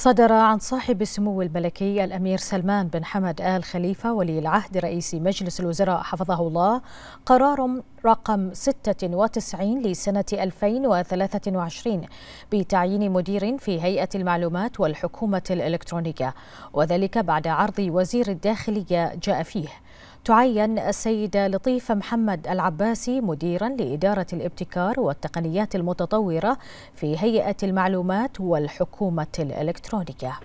صدر عن صاحب السمو الملكي الأمير سلمان بن حمد آل خليفة ولي العهد رئيس مجلس الوزراء حفظه الله قرار رقم 96 لسنة 2023 بتعيين مدير في هيئة المعلومات والحكومة الإلكترونية وذلك بعد عرض وزير الداخلية جاء فيه تعين السيدة لطيفة محمد العباسي مديرا لإدارة الابتكار والتقنيات المتطورة في هيئة المعلومات والحكومة الإلكترونية